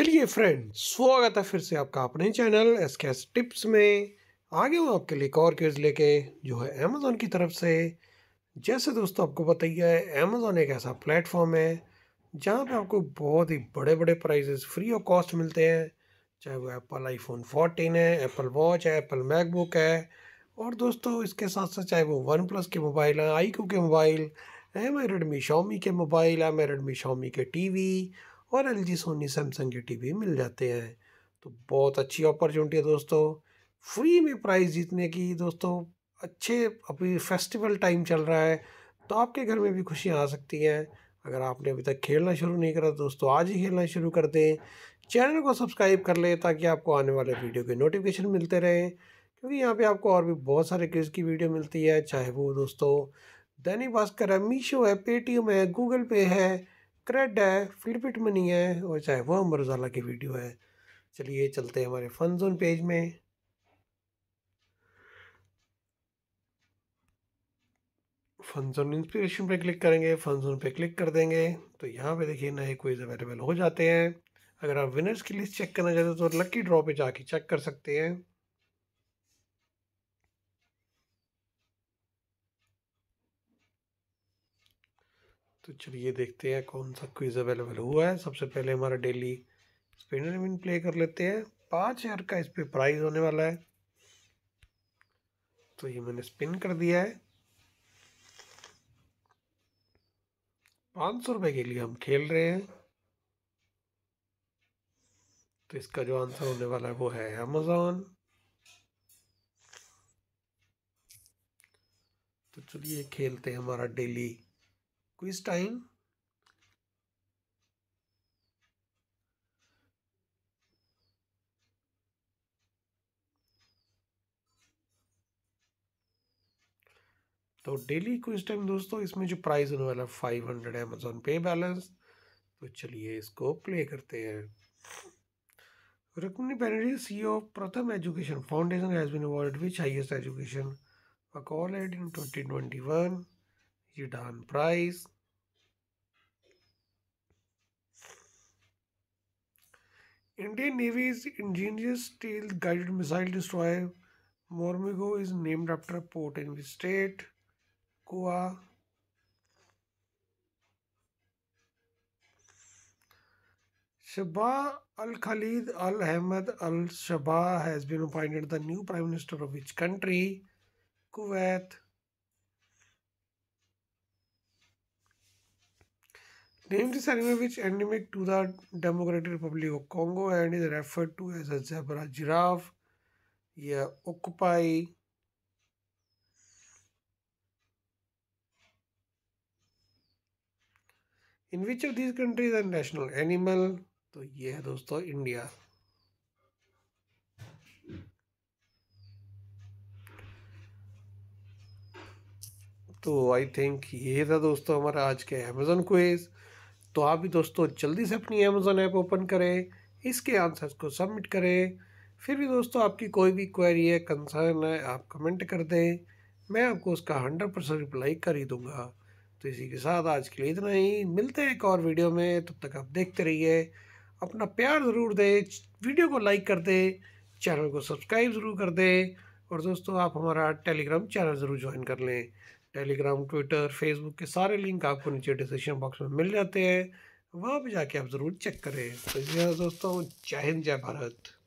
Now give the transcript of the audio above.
चलिए फ्रेंड स्वागत है फिर से आपका अपने channel S K S tips में आगे हूँ आपके लिए एक और क्यूज लेके जो है अमेज़ोन की तरफ से जैसे दोस्तों आपको बताइए अमेज़ोन एक ऐसा प्लेटफॉर्म है जहाँ पे आपको बहुत ही बड़े बड़े प्राइजेस फ्री ऑफ कॉस्ट मिलते हैं चाहे वो एप्पल आईफोन 14 है एप्पल वॉच है एप्पल मैकबुक है और दोस्तों इसके साथ साथ चाहे वो वन प्लस के मोबाइल हैं आई के mobile M I Redmi Xiaomi के mobile M I Redmi Xiaomi के टी वी और एल जी सोनी सैमसंग के टी वी मिल जाते हैं तो बहुत अच्छी अपॉर्चुनिटी है दोस्तों फ्री में प्राइज़ जीतने की दोस्तों अच्छे अभी फेस्टिवल टाइम चल रहा है तो आपके घर में भी खुशियाँ आ सकती हैं अगर आपने अभी तक खेलना शुरू नहीं करा दोस्तों आज ही खेलना शुरू कर दें चैनल को सब्सक्राइब कर लें ताकि आपको आने वाले वीडियो के नोटिफिकेशन मिलते रहें क्योंकि यहाँ पे आपको और भी बहुत सारे क्रिज की वीडियो मिलती है चाहे वो दोस्तों दैनिक भास्कर है मीशो है पेटीएम है गूगल पे है क्रेड है फिडबिट मनी है और चाहे वो अमर उजाला की वीडियो है चलिए चलते हैं हमारे फन जोन पेज में फन जोन इंस्पिरेशन पे क्लिक करेंगे फन जोन पे क्लिक कर देंगे तो यहाँ पे देखिए नए क्विज अवेलेबल हो जाते हैं अगर आप विनर्स की लिस्ट चेक करना चाहते हो तो लकी ड्रॉ पे जाके चेक कर सकते हैं तो चलिए देखते हैं कौन सा क्विज अवेलेबल हुआ है सबसे पहले हमारा डेली स्पिनर विन प्ले कर लेते हैं पाँच हज़ार का इस पर प्राइज़ होने वाला है तो ये मैंने स्पिन कर दिया है पाँच सौ रुपये के लिए हम खेल रहे हैं तो इसका जो आंसर होने वाला है वो है अमेजोन तो चलिए खेलते हैं हमारा डेली क्विज टाइम तो डेली क्विज टाइम दोस्तों इसमें जो प्राइस होने वाला five hundred Amazon pay balance तो चलिए इसको प्ले करते हैं Rukmani Banerjee C O Pratham education foundation has been awarded which highest education accord in twenty twenty one Yidan price. Indian Navy's ingenious steel-guided missile destroyer Mormigo is named after a port in the state? Goa. Shaba al-Khalid al Ahmed al-Shaba has been appointed the new Prime Minister of which country? Kuwait. Named this animal which endemic to the Democratic Republic of Congo and is referred to as a zebra giraffe yeah occupy in which of these countries are national animal तो ये है दोस्तों India तो I think ये था दोस्तों हमारा आज के अमेजोन क्वेज़ तो आप भी दोस्तों जल्दी से अपनी अमेज़ोन ऐप ओपन करें इसके आंसर्स को सबमिट करें फिर भी दोस्तों आपकी कोई भी क्वेरी है कंसर्न है आप कमेंट कर दें मैं आपको उसका हंड्रेड परसेंट रिप्लाई कर ही दूँगा तो इसी के साथ आज के लिए इतना ही मिलते हैं एक और वीडियो में तब तक आप देखते रहिए अपना प्यार ज़रूर दें वीडियो को लाइक कर दें चैनल को सब्सक्राइब ज़रूर कर दें और दोस्तों आप हमारा टेलीग्राम चैनल ज़रूर ज्वाइन कर लें टेलीग्राम ट्विटर फेसबुक के सारे लिंक आपको नीचे डिस्क्रिप्शन बॉक्स में मिल जाते हैं वहाँ पर जाके आप ज़रूर चेक करें तो जी हाँ दोस्तों जय हिंद जय भारत